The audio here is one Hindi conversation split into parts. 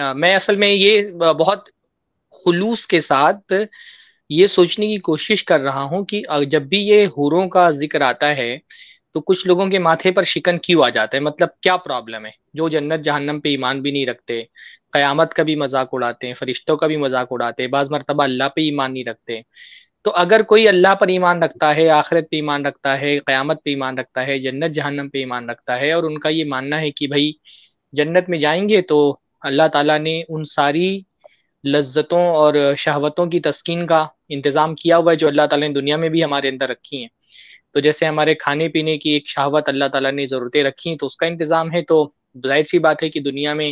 मैं असल में ये बहुत खुलूस के साथ ये सोचने की कोशिश कर रहा हूँ कि जब भी ये हुरों का जिक्र आता है तो कुछ लोगों के माथे पर शिकन क्यों आ जाता है मतलब क्या प्रॉब्लम है जो जन्नत जहन्नम पे ईमान भी नहीं रखते कयामत का भी मजाक उड़ाते हैं फरिश्तों का भी मजाक उड़ाते हैं बाज़ मरतबा अल्लाह पे ईमान नहीं रखते तो अगर कोई अल्लाह पर ईमान रखता है आखिरत पे ईमान रखता है क़यामत पे ईमान रखता है जन्नत जहन्नम पे ईमान रखता है और उनका ये मानना है कि भाई जन्नत में जाएंगे तो अल्लाह ताला ने उन सारी लज्जतों और शहवतों की तस्किन का इंतज़ाम किया हुआ है जो अल्लाह ताला ने दुनिया में भी हमारे अंदर रखी हैं तो जैसे हमारे खाने पीने की एक शहावत अल्लाह ताला ने ज़रूरतें रखी तो उसका इंतज़ाम है तो जाहिर सी बात है कि दुनिया में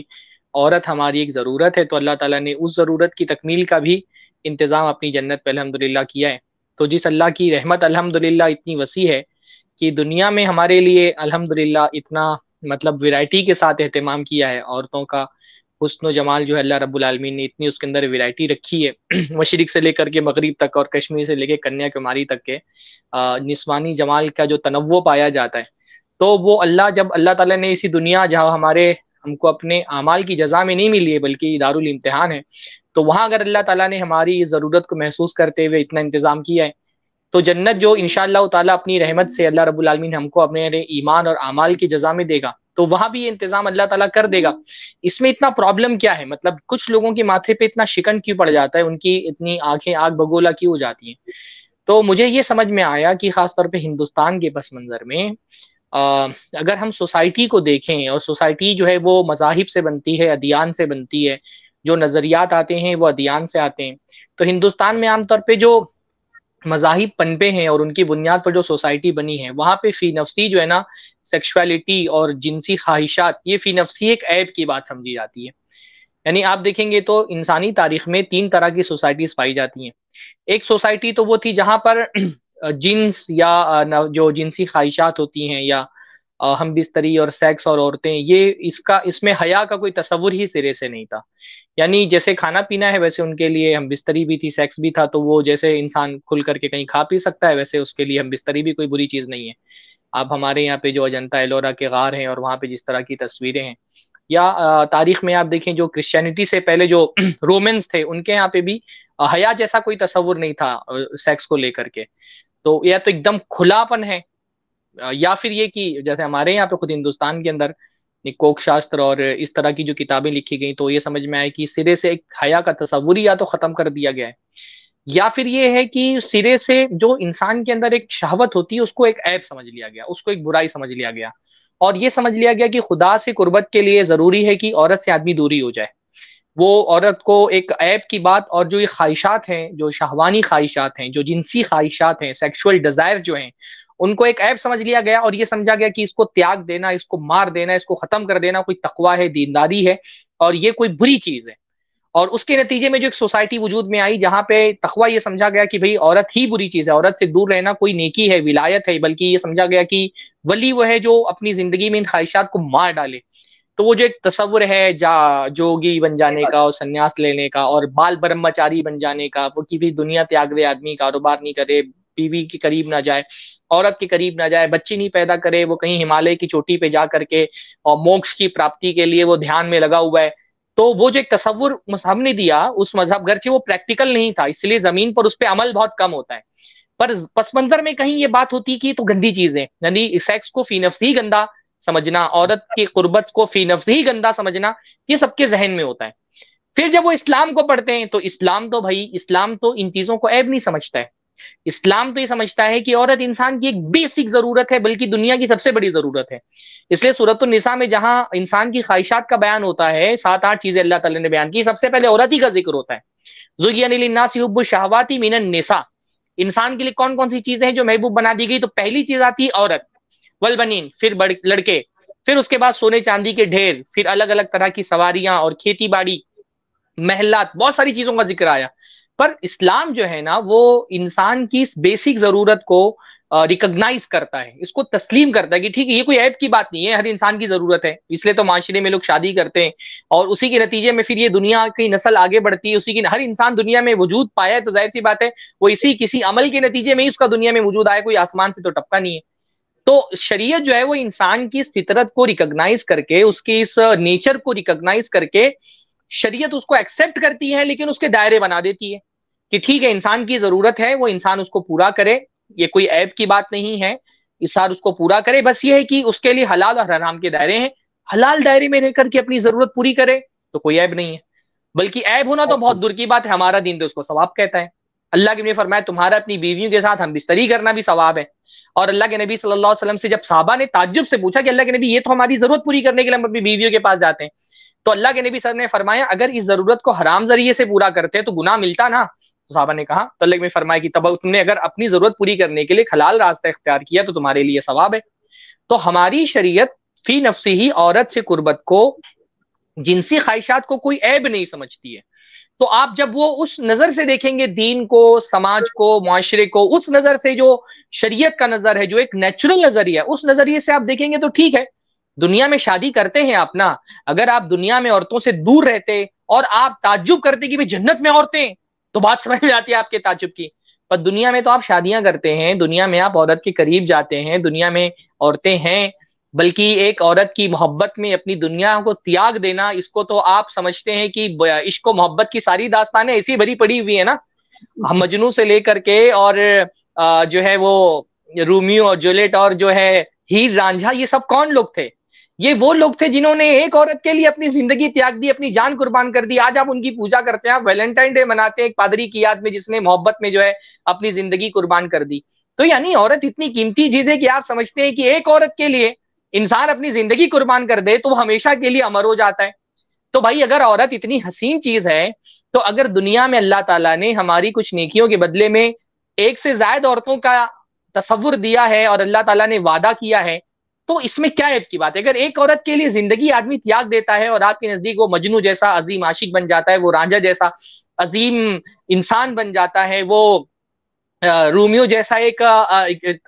औरत हमारी एक ज़रूरत है तो अल्लाह ताला ने उस ज़रूरत की तकमील का भी इंतज़ाम अपनी जन्नत पर अलहमदिल्ला किया है तो जिस अल्लाह की रहमत अलहमदिल्ला इतनी वसी है कि दुनिया में हमारे लिए अलहमदिल्ला इतना मतलब वैरायटी के साथ अहतमाम किया है औरतों का हसन जमाल जो है अल्लाह रबालमीन ने इतनी उसके अंदर वैरायटी रखी है मशरक से लेकर के मगरिब तक और कश्मीर से लेकर कन्याकुमारी तक के निस्वानी जमाल का जो तनव पाया जाता है तो वो अल्लाह जब अल्लाह ताला ने इसी दुनिया जहाँ हमारे हमको अपने अमाल की जजा में नहीं मिली है बल्कि दारुल इम्तिहान है तो वहाँ अगर अल्लाह ताला ने हमारी ज़रूरत को महसूस करते हुए इतना इंतज़ाम किया है तो जन्नत जो इन ताला अपनी रहमत से अल्लाह रबालमीन हमको अपने ईमान और अमाल की जजा में देगा तो वहां भी ये इंतजाम अल्लाह ताला कर देगा इसमें इतना प्रॉब्लम क्या है मतलब कुछ लोगों के माथे पे इतना शिकन क्यों पड़ जाता है उनकी इतनी आंखें आग बगोला क्यों हो जाती हैं तो मुझे ये समझ में आया कि खासतौर पर हिंदुस्तान के पस मंजर में आ, अगर हम सोसाइटी को देखें और सोसाइटी जो है वो मजाहिब से बनती है अदियान से बनती है जो नज़रियात आते हैं वो अदियान से आते हैं तो हिंदुस्तान में आमतौर पर जो मजाहिब पनपे हैं और उनकी बुनियाद पर जो सोसाइटी बनी है वहाँ पे फी नफसी जो है ना सेक्शुअलिटी और जिनसी ख्वाहिशात ये फी नफसी एक ऐब की बात समझी जाती है यानी आप देखेंगे तो इंसानी तारीख में तीन तरह की सोसाइटीज पाई जाती हैं एक सोसाइटी तो वो थी जहाँ पर जिन्स या जो जिनसी ख्वाहिशात होती हैं या हम बिस्तरी और सेक्स और औरतें ये इसका इसमें हया का कोई तस्वुर ही सिरे से नहीं था यानी जैसे खाना पीना है वैसे उनके लिए हम बिस्तरी भी थी सेक्स भी था तो वो जैसे इंसान खुल करके कहीं खा पी सकता है वैसे उसके लिए हम बिस्तरी भी कोई बुरी चीज़ नहीं है आप हमारे यहाँ पे जो अजंता एलोरा के गार हैं और वहाँ पे जिस तरह की तस्वीरें हैं या तारीख में आप देखें जो क्रिश्चियनिटी से पहले जो रोमेंस थे उनके यहाँ पे भी हया जैसा कोई तस्वुर नहीं था सेक्स को लेकर के तो यह तो एकदम खुलापन है या फिर ये कि जैसे हमारे यहाँ पे खुद हिंदुस्तान के अंदर निकोक शास्त्र और इस तरह की जो किताबें लिखी गई तो ये समझ में आए कि सिरे से एक हया का तस्वुर या तो खत्म कर दिया गया है या फिर ये है कि सिरे से जो इंसान के अंदर एक शहवत होती है उसको एक ऐप समझ लिया गया उसको एक बुराई समझ लिया गया और ये समझ लिया गया कि खुदा से कुर्बत के लिए जरूरी है कि औरत से आदमी दूरी हो जाए वो औरत को एक ऐप की बात और जो ये ख्वाहिशात हैं जो शाहवानी ख्वाहिशात हैं जो जिनसी ख्वाहिशात हैं सेक्सुअल डिजायर जो हैं उनको एक ऐप समझ लिया गया और ये समझा गया कि इसको त्याग देना इसको मार देना इसको खत्म कर देना कोई तकवा है दीनदारी है और ये कोई बुरी चीज है और उसके नतीजे में जो एक सोसाइटी वजूद में आई जहां पे तखवा ये समझा गया कि भाई औरत ही बुरी चीज है औरत से दूर रहना कोई नेकी है विलायत है बल्कि ये समझा गया कि वली वो है जो अपनी जिंदगी में इन ख्वाहिशात को मार डाले तो वो जो एक तस्वुर है जा जोगी बन जाने का और संन्यास लेने का और बाल ब्रह्मचारी बन जाने का वो कि भी दुनिया त्याग दे आदमी कारोबार नहीं करे बीवी के करीब ना जाए औरत के करीब ना जाए बच्ची नहीं पैदा करे वो कहीं हिमालय की चोटी पे जा करके और मोक्ष की प्राप्ति के लिए वो ध्यान में लगा हुआ है तो वो जो एक तस्वुर मजहब ने दिया उस मजहब से वो प्रैक्टिकल नहीं था इसलिए जमीन पर उस पर अमल बहुत कम होता है पर पस मंजर में कहीं ये बात होती कि तो गंदी चीज है यानी सेक्स को फी नफ्स ही गंदा समझना औरत की कुर्बत को फी नफ्स ही गंदा समझना ये सबके जहन में होता है फिर जब वो इस्लाम को पढ़ते हैं तो इस्लाम तो भाई इस्लाम तो इन चीजों को ऐब नहीं समझता है इस्लाम तो ये समझता है कि औरत इंसान की एक बेसिक जरूरत है बल्कि दुनिया की सबसे बड़ी जरूरत है इसलिए सूरत निसा में जहां इंसान की ख्वाहिशात का बयान होता है सात आठ चीजें अल्लाह तला ने बयान की सबसे पहले औरत ही का जिक्र होता है जुगियानासीब शाहवाती मीन निसा इंसान के लिए कौन कौन सी चीजें हैं जो महबूब बना दी गई तो पहली चीज आती है औरत वलबनीन फिर लड़के फिर उसके बाद सोने चांदी के ढेर फिर अलग अलग तरह की सवारियां और खेती बाड़ी महलात बहुत सारी चीजों का जिक्र आया पर इस्लाम जो है ना वो इंसान की इस बेसिक जरूरत को रिकग्नाइज करता है इसको तस्लीम करता है कि ठीक है ये कोई ऐप की बात नहीं है हर इंसान की जरूरत है इसलिए तो माशरे में लोग शादी करते हैं और उसी के नतीजे में फिर ये दुनिया की नस्ल आगे बढ़ती है उसी की हर इंसान दुनिया में वजूद पाया है तो जाहिर सी बात है वो इसी किसी अमल के नतीजे में ही उसका दुनिया में वजूद आया कोई आसमान से तो टपका नहीं है तो शरीयत जो है वो इंसान की इस फितरत को रिकग्नाइज करके उसकी इस नेचर को रिकग्नाइज करके शरीयत उसको एक्सेप्ट करती है लेकिन उसके दायरे बना देती है कि ठीक है इंसान की जरूरत है वो इंसान उसको पूरा करे ये कोई ऐब की बात नहीं है इंसान उसको पूरा करे बस ये है कि उसके लिए हलाल और हराम के दायरे हैं हलाल दायरे में रह करके अपनी जरूरत पूरी करे तो कोई ऐब नहीं है बल्कि ऐब होना तो बहुत दूर की बात है हमारा दिन तो उसको सवाब कहता है अल्लाह के नबी फरमाया तुम्हारा अपनी बीवियों के साथ हम बिस्तरी करना भी सवाब है और अल्लाह के नबी सल्लल्लाहु अलैहि वसल्लम से जब साहबा ने ताजुब से पूछा कि अल्लाह के नबी ये तो हमारी जरूरत पूरी करने के लिए हम अपनी बीवियों के पास जाते हैं तो अल्लाह के नबी सर ने फरमाया अगर इस जरूरत को हराम जरिए से पूरा करते तो गुना मिलता ना तो साहबा ने कहा तो में फरमाया कि तब तुमने अगर अपनी जरूरत पूरी करने के लिए खलाल रास्ता इख्तियार किया तो तुम्हारे लिए सवाब है तो हमारी शरीयत फी नफसी ही औरत से कुर्बत को जिनसी ख्वाहिशात को कोई ऐब नहीं समझती है तो आप जब वो उस नजर से देखेंगे दीन को समाज को माशरे को उस नजर से जो शरीयत का नजर है जो एक नेचुरल नजरिया है उस नजरिए से आप देखेंगे तो ठीक है दुनिया में शादी करते हैं आप ना अगर आप दुनिया में औरतों से दूर रहते और आप ताज्जुब करते कि भाई जन्नत में औरतें तो बात समझ में आती है आपके ताजुब की पर दुनिया में तो आप शादियां करते हैं दुनिया में आप औरत के करीब जाते हैं दुनिया में औरतें हैं बल्कि एक औरत की मोहब्बत में अपनी दुनिया को त्याग देना इसको तो आप समझते हैं कि इश्को मोहब्बत की सारी दास्तानें ऐसी भरी पड़ी हुई है ना हम मजनू से लेकर के और जो है वो रूमियो और जुलेट और जो है हीर रांझा ये सब कौन लोग थे ये वो लोग थे जिन्होंने एक औरत के लिए अपनी जिंदगी त्याग दी अपनी जान कुर्बान कर दी आज आप उनकी पूजा करते हैं आप वैलेंटाइन डे मनाते हैं एक पादरी की याद में जिसने मोहब्बत में जो है अपनी जिंदगी कुर्बान कर दी तो यानी औरत इतनी कीमती चीज है कि आप समझते हैं कि एक औरत के लिए इंसान अपनी जिंदगी कुर्बान कर दे तो वो हमेशा के लिए अमर हो जाता है तो भाई अगर औरत इतनी हसीन चीज है तो अगर दुनिया में अल्लाह ताला ने हमारी कुछ नेकियों के बदले में एक से ज्यादा औरतों का तस्वुर दिया है और अल्लाह ताला ने वादा किया है तो इसमें क्या ऐप की बात है अगर एक औरत के लिए जिंदगी आदमी त्याग देता है और आपके नजदीक वो मजनू जैसा अजीम आशिक बन जाता है वो राजा जैसा अजीम इंसान बन जाता है वो रूमियो जैसा एक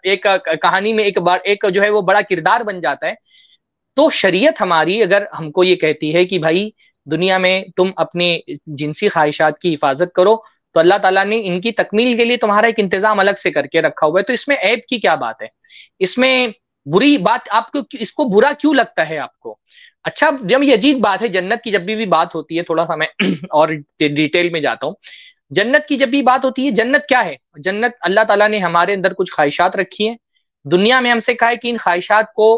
एक कहानी में एक बार एक जो है वो बड़ा किरदार बन जाता है तो शरीयत हमारी अगर हमको ये कहती है कि भाई दुनिया में तुम अपने जिनसी ख्वाहिशात की हिफाजत करो तो अल्लाह ताला ने इनकी तकमील के लिए तुम्हारा एक इंतजाम अलग से करके रखा हुआ है तो इसमें ऐप की क्या बात है इसमें बुरी बात आपको इसको बुरा क्यों लगता है आपको अच्छा जब ये अजीब बात है जन्नत की जब भी, भी बात होती है थोड़ा सा मैं और डिटेल में जाता हूँ जन्नत की जब भी बात होती है जन्नत क्या है जन्नत अल्लाह ताला ने हमारे अंदर कुछ ख्वाहिशात रखी हैं दुनिया में हमसे कहा है कि इन ख्वाहिशात को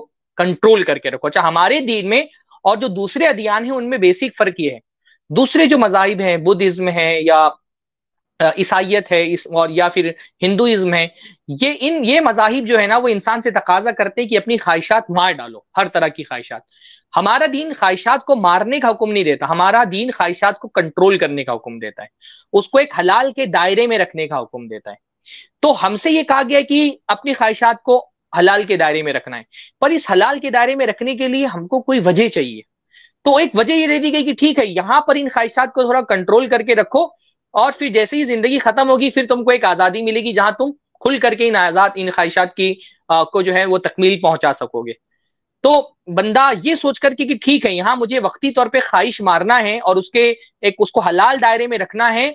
कंट्रोल करके रखो अच्छा हमारे दीन में और जो दूसरे अधियान है उनमें बेसिक फर्क ये है दूसरे जो मजाहिब हैं बुद्धिज्म है या ईसाइत है इस और या फिर हिंदुज़म है ये इन ये मजाहिब जो है ना वो इंसान से तकाजा करते हैं कि अपनी ख्वाहिशात मार डालो हर तरह की ख्वाहिशात हमारा दीन ख्वाहिशात को मारने का हुक्म नहीं देता हमारा दीन ख्वाहिशात को कंट्रोल करने का हुक्म देता है उसको एक हलाल के दायरे में रखने का हुक्म देता है तो हमसे ये कहा गया है कि अपनी ख्वाहिशात को हलाल के दायरे में रखना है पर इस हलाल के दायरे में रखने के लिए हमको कोई वजह चाहिए तो एक वजह ये दे दी गई कि ठीक है यहाँ पर इन ख्वाहिशात को थोड़ा कंट्रोल करके रखो और फिर जैसे ही जिंदगी खत्म होगी फिर तुमको एक आजादी मिलेगी जहां तुम खुल करके इन आजाद इन ख्वाहिशात की आ, को जो है वो तकमील पहुंचा सकोगे तो बंदा ये सोच करके कि ठीक है यहाँ मुझे वक्ती तौर पे ख्वाहिश मारना है और उसके एक उसको हलाल दायरे में रखना है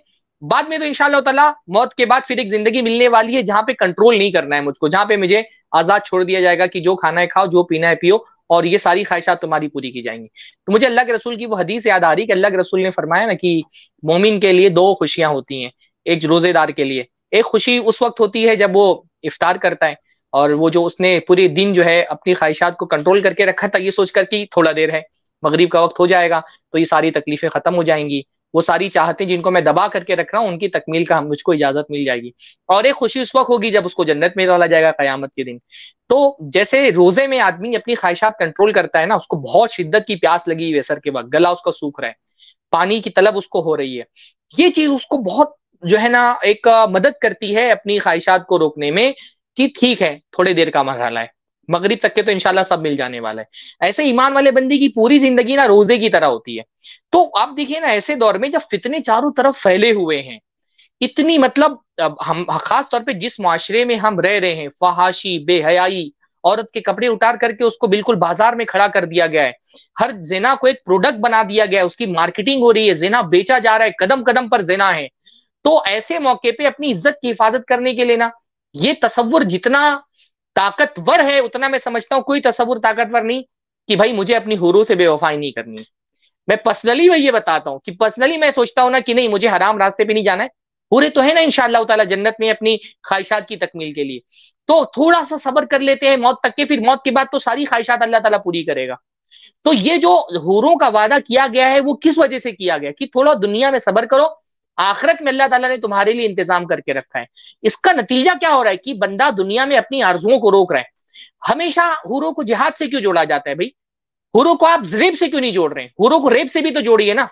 बाद में तो इनशाला तला मौत के बाद फिर एक जिंदगी मिलने वाली है जहां पे कंट्रोल नहीं करना है मुझको जहां पे मुझे आजाद छोड़ दिया जाएगा कि जो खाना है खाओ जो पीना है पियो और ये सारी ख्वाहिशात तुम्हारी पूरी की जाएंगी तो मुझे अल्लाह के रसूल की वो हदीस याद आ रही कि अल्लाह के रसूल ने फरमाया ना कि मोमिन के लिए दो खुशियां होती हैं एक रोजेदार के लिए एक खुशी उस वक्त होती है जब वो इफ्तार करता है और वो जो उसने पूरे दिन जो है अपनी ख्वाहिशात को कंट्रोल करके रखा था ये सोचकर कि थोड़ा देर है मगरिब का वक्त हो जाएगा तो ये सारी तकलीफें खत्म हो जाएंगी वो सारी चाहते जिनको मैं दबा करके रख रहा हूँ उनकी तकमील का हम मुझको इजाजत मिल जाएगी और एक खुशी उस वक्त होगी जब उसको जन्नत में डाला जाएगा कयामत के दिन तो जैसे रोजे में आदमी अपनी ख्वाहिशात कंट्रोल करता है ना उसको बहुत शिद्दत की प्यास लगी हुई सर के वक्त गला उसका सूख रहा है पानी की तलब उसको हो रही है ये चीज उसको बहुत जो है ना एक मदद करती है अपनी ख्वाहिशात को रोकने में कि ठीक है थोड़ी देर का मरहला है मगरिब तक के तो इनशाला सब मिल जाने वाला है ऐसे ईमान वाले बंदी की पूरी जिंदगी ना रोजे की तरह होती है तो आप देखिए ना ऐसे दौर में जब फितने चारों तरफ फैले हुए हैं इतनी मतलब हम खास तौर पे जिस माशरे में हम रह रहे हैं फहाशी बेहयाई औरत के कपड़े उतार करके उसको बिल्कुल बाजार में खड़ा कर दिया गया है हर जेना को एक प्रोडक्ट बना दिया गया है उसकी मार्केटिंग हो रही है जेना बेचा जा रहा है कदम कदम पर जेना है तो ऐसे मौके पे अपनी इज्जत की हिफाजत करने के लिए ना ये तस्वुर जितना ताकतवर है उतना मैं समझता हूँ कोई तस्वुर ताकतवर नहीं कि भाई मुझे अपनी हुरों से बेवफाई नहीं करनी मैं पर्सनली मैं ये बताता हूँ कि पर्सनली मैं सोचता हूँ ना कि नहीं मुझे हराम रास्ते पे नहीं जाना है पूरे तो है ना इनशाला जन्नत में अपनी ख्वाहिशात की तकमील के लिए तो थोड़ा सा सबर कर लेते हैं मौत तक के फिर मौत के बाद तो सारी ख्वाहिशात अल्लाह ताला पूरी करेगा तो ये जो हुरों का वादा किया गया है वो किस वजह से किया गया कि थोड़ा दुनिया में सबर करो आखिरत में अल्लाह ताला ने तुम्हारे लिए इंतजाम करके रखा है इसका नतीजा क्या हो रहा है कि बंदा दुनिया में अपनी आर्जुओं को रोक रहा है हमेशा हुरों को जिहाद से क्यों जोड़ा जाता है भाई हुरों को आप रेप से क्यों नहीं जोड़ रहे हैं हुरों को रेप से भी तो जोड़िए ना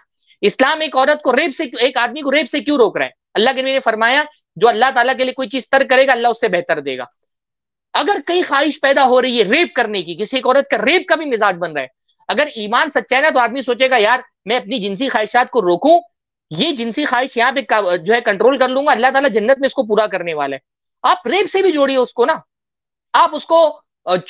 इस्लाम एक औरत को रेप से एक आदमी को रेप से क्यों रोक रहा है अल्लाह के नबी ने फरमाया जो अल्लाह ताला के लिए कोई चीज तर्क करेगा अल्लाह उससे बेहतर देगा अगर कई ख्वाहिश पैदा हो रही है रेप करने की किसी एक औरत का रेप का भी मिजाज बन रहा है अगर ईमान सच्चा है ना तो आदमी सोचेगा यार मैं अपनी जिनसी ख्वाहिशात को रोकूं ये जिनसी ख्वाहिश यहाँ पे जो है कंट्रोल कर लूंगा अल्लाह ताला जन्नत में इसको पूरा करने वाला है आप रेप से भी जोड़िए उसको ना आप उसको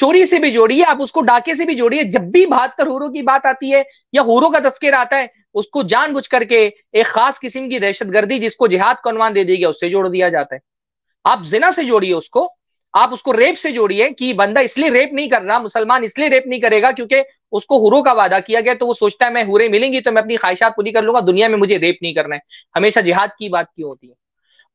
चोरी से भी जोड़िए आप उसको डाके से भी जोड़िए जब भी बहत्तर हूरों की बात आती है या हूरों का तस्कर आता है उसको जानबूझ करके एक खास किस्म की दहशतगर्दी जिसको जिहाद को अनुमान दे दी गया उससे जोड़ दिया जाता है आप जिना से जोड़िए उसको आप उसको रेप से जोड़िए कि बंदा इसलिए रेप नहीं कर रहा मुसलमान इसलिए रेप नहीं करेगा क्योंकि उसको हुरो का वादा किया गया तो वो सोचता है मैं हुरे मिलेंगी तो मैं अपनी ख्वाहिशात पूरी कर लूंगा दुनिया में मुझे रेप नहीं करना है हमेशा जिहाद की बात क्यों होती है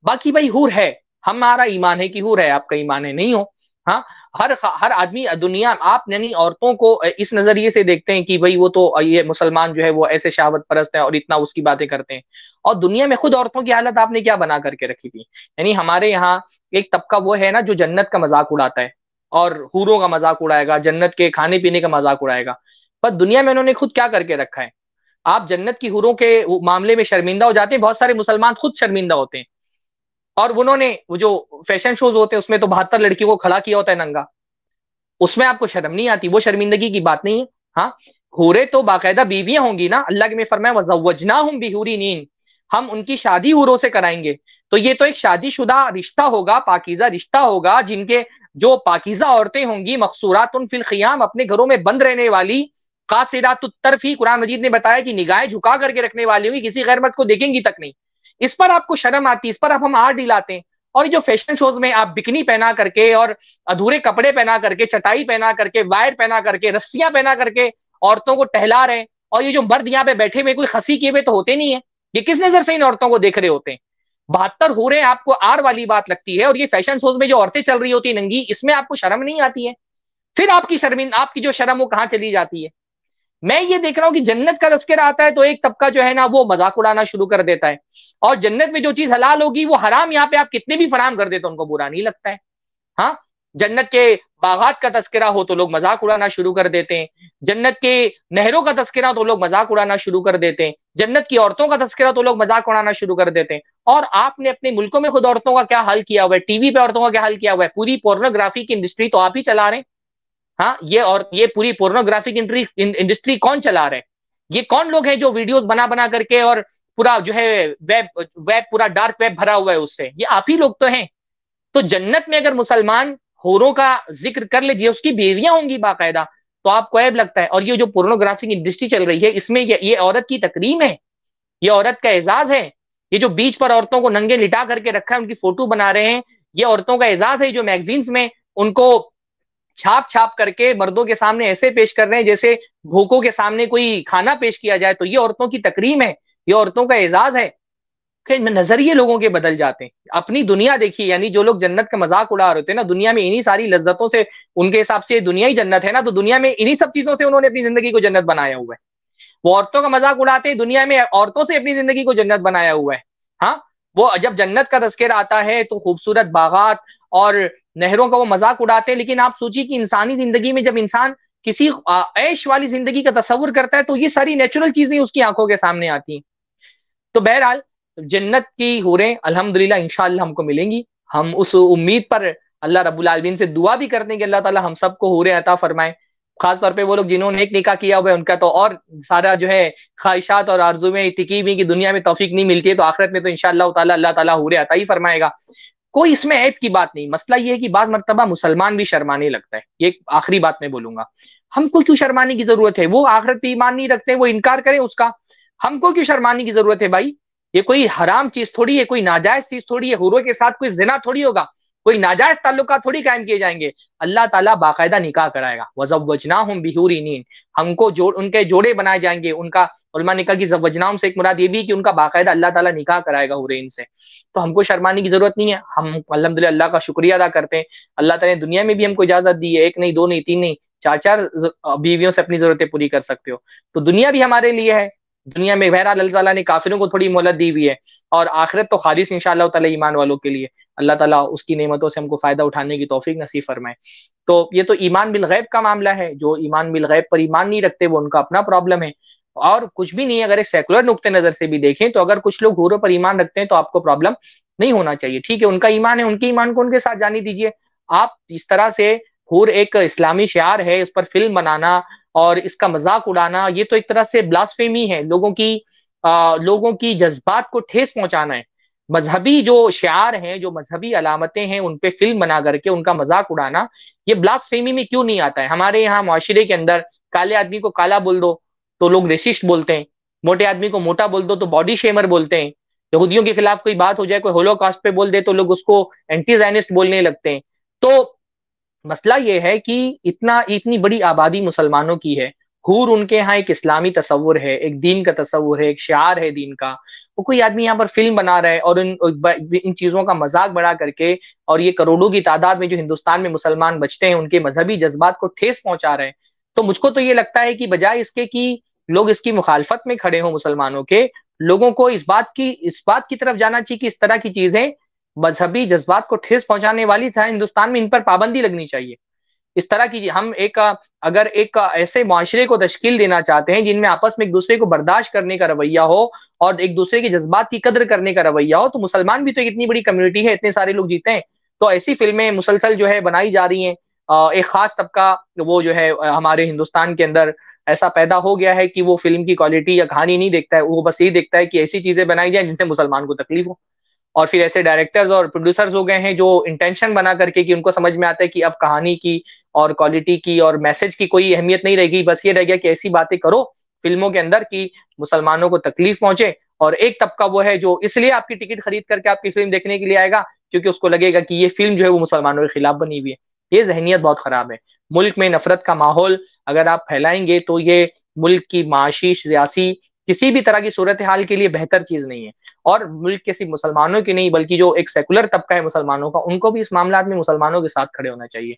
बाकी भाई हुर है हमारा ईमान है कि हुर है आपका ईमान है नहीं हो हाँ हर हर आदमी दुनिया आप यानी औरतों को इस नजरिए से देखते हैं कि भाई वो तो ये मुसलमान जो है वो ऐसे शहावत परस्त है और इतना उसकी बातें करते हैं और दुनिया में खुद औरतों की हालत आपने क्या बना करके रखी थी यानी हमारे यहाँ एक तबका वो है ना जो जन्नत का मजाक उड़ाता है और हूरों का मजाक उड़ाएगा जन्नत के खाने पीने का मजाक उड़ाएगा पर दुनिया में उन्होंने खुद क्या करके रखा है आप जन्नत की हूरों के मामले में शर्मिंदा हो जाते हैं बहुत सारे मुसलमान खुद शर्मिंदा होते हैं और उन्होंने वो जो फैशन शोज होते हैं उसमें तो बहत्तर लड़कियों को खड़ा किया होता है नंगा उसमें आपको शर्म नहीं आती वो शर्मिंदगी की बात नहीं है हाँ हूरे तो बाकायदा बीवियां होंगी ना अल्लाह के में फरमाया वजवजना हम बिहूरी नींद हम उनकी शादी हूरों से कराएंगे तो ये तो एक शादीशुदा रिश्ता होगा पाकिजा रिश्ता होगा जिनके जो पाकिजा औरतें होंगी मकसूरात उन खियाम अपने घरों में बंद रहने वाली तरफ ही कुरान मजीद ने बताया कि निगाहें झुका करके रखने वाली होगी किसी गैरमत को देखेंगी तक नहीं इस पर आपको शर्म आती है इस पर आप हम आर दिलाते हैं और जो फैशन शोज में आप बिकनी पहना करके और अधूरे कपड़े पहना करके चटाई पहना करके वायर पहना करके रस्सियां पहना करके औरतों को टहला रहे हैं और ये जो मर्द यहाँ पे बैठे हुए कोई खसी किए हुए तो होते नहीं है ये किस नजर से इन औरतों को देख रहे होते हैं बहत्तर हो रहे हैं आपको आर वाली बात लगती है और ये फैशन शोज में जो औरतें चल रही होती है नंगी इसमें आपको शर्म नहीं आती है फिर आपकी शर्मिंद आपकी जो शर्म वो कहाँ चली जाती है मैं ये देख रहा हूँ कि जन्नत का तस्करा आता है तो एक तबका जो है ना वो मजाक उड़ाना शुरू कर देता है और जन्नत में जो चीज हलाल होगी वो हराम यहाँ पे आप कितने भी फराम कर देते उनको बुरा नहीं लगता है हाँ जन्नत के बागात का तस्करा हो तो लोग मजाक उड़ाना शुरू कर देते हैं जन्नत के नहरों का तस्करा तो लोग मजाक उड़ाना शुरू कर देते हैं जन्नत की औरतों का तस्करा तो लोग मजाक उड़ाना शुरू कर देते हैं और आपने अपने मुल्कों में खुद औरतों का क्या हल किया हुआ है टीवी पे औरतों का क्या हल किया हुआ है पूरी पोर्नोग्राफी की इंडस्ट्री तो आप ही चला रहे हैं हाँ ये और ये पूरी पोर्नोग्राफिक इंडस्ट्री कौन चला रहे हैं ये कौन लोग हैं जो वीडियोज बना बना करके और पूरा जो है वेब वेब पूरा डार्क वेब भरा हुआ है उससे ये आप ही लोग तो हैं तो जन्नत में अगर मुसलमान होरों का जिक्र कर लीजिए उसकी बेवियां होंगी बाकायदा तो आपको ऐब लगता है और ये जो पोर्नोग्राफिक इंडस्ट्री चल रही है इसमें ये, ये औरत की तकरीम है ये औरत का एजाज है ये जो बीच पर औरतों को नंगे लिटा करके रखा है उनकी फोटो बना रहे हैं ये औरतों का एजाज है जो मैगजीन्स में उनको छाप छाप करके मर्दों के सामने ऐसे पेश कर रहे हैं जैसे भूखों के सामने कोई खाना पेश किया जाए तो ये औरतों की तकरीम है ये औरतों का एजाज है नजरिए लोगों के बदल जाते हैं अपनी दुनिया देखिए यानी जो लोग जन्नत का मजाक उड़ा रहे थे हैं ना दुनिया में इन्हीं सारी लज्जतों से उनके हिसाब से दुनिया ही जन्नत है ना तो दुनिया में इन्हीं सब चीजों से उन्होंने अपनी जिंदगी को जन्नत बनाया हुआ है वो औरतों का मजाक उड़ाते हैं दुनिया में औरतों से अपनी जिंदगी को जन्नत बनाया हुआ है हाँ वो जब जन्नत का तस्कर आता है तो खूबसूरत बागात और नहरों का वो मजाक उड़ाते हैं लेकिन आप सोचिए कि इंसानी जिंदगी में जब इंसान किसी ऐश वाली जिंदगी का तस्वुर करता है तो ये सारी नेचुरल चीजें उसकी आंखों के सामने आती हैं तो बहरहाल जन्नत की हूरें अल्हम्दुलिल्लाह इंशाल्लाह हमको मिलेंगी हम उस उम्मीद पर अल्लाह रब्बुल से दुआ भी करते हैं कि अल्लाह ताला हम सबको हूरें अता फरमाए खासतौर पे वो लोग जिन्होंने एक निका किया हुआ है उनका तो और सारा जो है ख्वाहिशात और आरजू में टिकी भी कि दुनिया में तोफीक नहीं मिलती है तो आखिरत में तो इनशाला ताला अल्लाह ताला हूर अता ही फरमाएगा कोई इसमें ऐप की बात नहीं मसला ये है कि बाद मरतबा मुसलमान भी शर्माने लगता है ये आखिरी बात मैं बोलूंगा हमको क्यों शर्माने की जरूरत है वो आखिरत पे ईमान नहीं रखते वो इनकार करें उसका हमको क्यों शर्माने की जरूरत है भाई ये कोई हराम चीज थोड़ी है कोई नाजायज चीज थोड़ी है हुरों के साथ कोई जिना थोड़ी होगा कोई नाजायज ताल्लुक थोड़ी कायम किए जाएंगे अल्लाह ताला बाकायदा निकाह कराएगा वजवजना हम बिहूरी नींद हमको जोड़ उनके जोड़े बनाए जाएंगे उनका उलमा निका कहा कि से एक मुराद ये भी कि उनका बाकायदा अल्लाह ताला निकाह कराएगा हुरैन से तो हमको शर्माने की जरूरत नहीं है हम अलहमदिल्ला अल्लाह का शुक्रिया अदा करते हैं अल्लाह तला ने दुनिया में भी हमको इजाजत दी है एक नहीं दो नहीं तीन नहीं चार चार बीवियों से अपनी जरूरतें पूरी कर सकते हो तो दुनिया भी हमारे लिए है दुनिया में बहरा अल्लाह ने काफिरों को थोड़ी मोहलत दी हुई है और आखिरत तो खारिज इन ताला ईमान वालों के लिए अल्लाह ताला उसकी नेमतों से हमको फ़ायदा उठाने की तोफीक नसीब फरमाए तो ये तो ईमान बिल गैब का मामला है जो ईमान बिल गैब पर ईमान नहीं रखते वो उनका अपना प्रॉब्लम है और कुछ भी नहीं अगर एक सेकुलर नुकते नज़र से भी देखें तो अगर कुछ लोग हूरों पर ईमान रखते हैं तो आपको प्रॉब्लम नहीं होना चाहिए ठीक है उनका ईमान है उनके ईमान को उनके साथ जाने दीजिए आप इस तरह से हूर एक इस्लामी शार है इस पर फिल्म बनाना और इसका मजाक उड़ाना ये तो एक तरह से ब्लास्फेमी है लोगों की आ, लोगों की जज्बात को ठेस पहुंचाना है मजहबी जो शार हैं जो मजहबी अलामतें हैं उन पे फिल्म बना करके उनका मजाक उड़ाना ये ब्लास्फेमी में क्यों नहीं आता है हमारे यहाँ माशरे के अंदर काले आदमी को काला बोल दो तो लोग रेसिस्ट बोलते हैं मोटे आदमी को मोटा बोल दो तो बॉडी शेमर बोलते हैं यहूदियों के खिलाफ कोई बात हो जाए कोई होलोकास्ट पे बोल दे तो लोग उसको एंटीजाइनिस्ट बोलने लगते हैं तो मसला ये है कि इतना इतनी बड़ी आबादी मुसलमानों की है हूर उनके यहाँ एक इस्लामी तस्वुर है एक दीन का तस्वुर है एक शार है दीन का वो कोई आदमी यहाँ पर फिल्म बना रहा है और इन इन चीजों का मजाक बढ़ा करके और ये करोड़ों की तादाद में जो हिंदुस्तान में मुसलमान बचते हैं उनके मजहबी जज्बात को ठेस पहुंचा रहे हैं तो मुझको तो ये लगता है कि बजाय इसके कि लोग इसकी मुखालफत में खड़े हों मुसलमानों के लोगों को इस बात की इस बात की तरफ जाना चाहिए कि इस तरह की चीजें मजहबी जज्बात को ठेस पहुंचाने वाली था हिंदुस्तान में इन पर पाबंदी लगनी चाहिए इस तरह की हम एक अगर एक ऐसे माशरे को तश्कील देना चाहते हैं जिनमें आपस में एक दूसरे को बर्दाश्त करने का रवैया हो और एक दूसरे के जज्बात की कदर करने का रवैया हो तो मुसलमान भी तो इतनी बड़ी कम्युनिटी है इतने सारे लोग जीते हैं तो ऐसी फिल्में मुसलसल जो है बनाई जा रही हैं एक खास तबका वो जो है हमारे हिंदुस्तान के अंदर ऐसा पैदा हो गया है कि वो फिल्म की क्वालिटी या कहानी नहीं देखता है वो बस यही देखता है कि ऐसी चीजें बनाई जाए जिनसे मुसलमान को तकलीफ हो और फिर ऐसे डायरेक्टर्स और प्रोड्यूसर्स हो गए हैं जो इंटेंशन बना करके कि उनको समझ में आता है कि अब कहानी की और क्वालिटी की और मैसेज की कोई अहमियत नहीं रहेगी बस ये रह गया कि ऐसी बातें करो फिल्मों के अंदर की मुसलमानों को तकलीफ पहुंचे और एक तबका वो है जो इसलिए आपकी टिकट खरीद करके आपकी फिल्म देखने के लिए आएगा क्योंकि उसको लगेगा कि ये फिल्म जो है वो मुसलमानों के खिलाफ बनी हुई है ये जहनीत बहुत खराब है मुल्क में नफरत का माहौल अगर आप फैलाएंगे तो ये मुल्क की माशी सियासी किसी भी तरह की सूरत हाल के लिए बेहतर चीज नहीं है और मुल्क के सिर्फ मुसलमानों की नहीं बल्कि जो एक सेकुलर तबका है मुसलमानों का उनको भी इस मामला में मुसलमानों के साथ खड़े होना चाहिए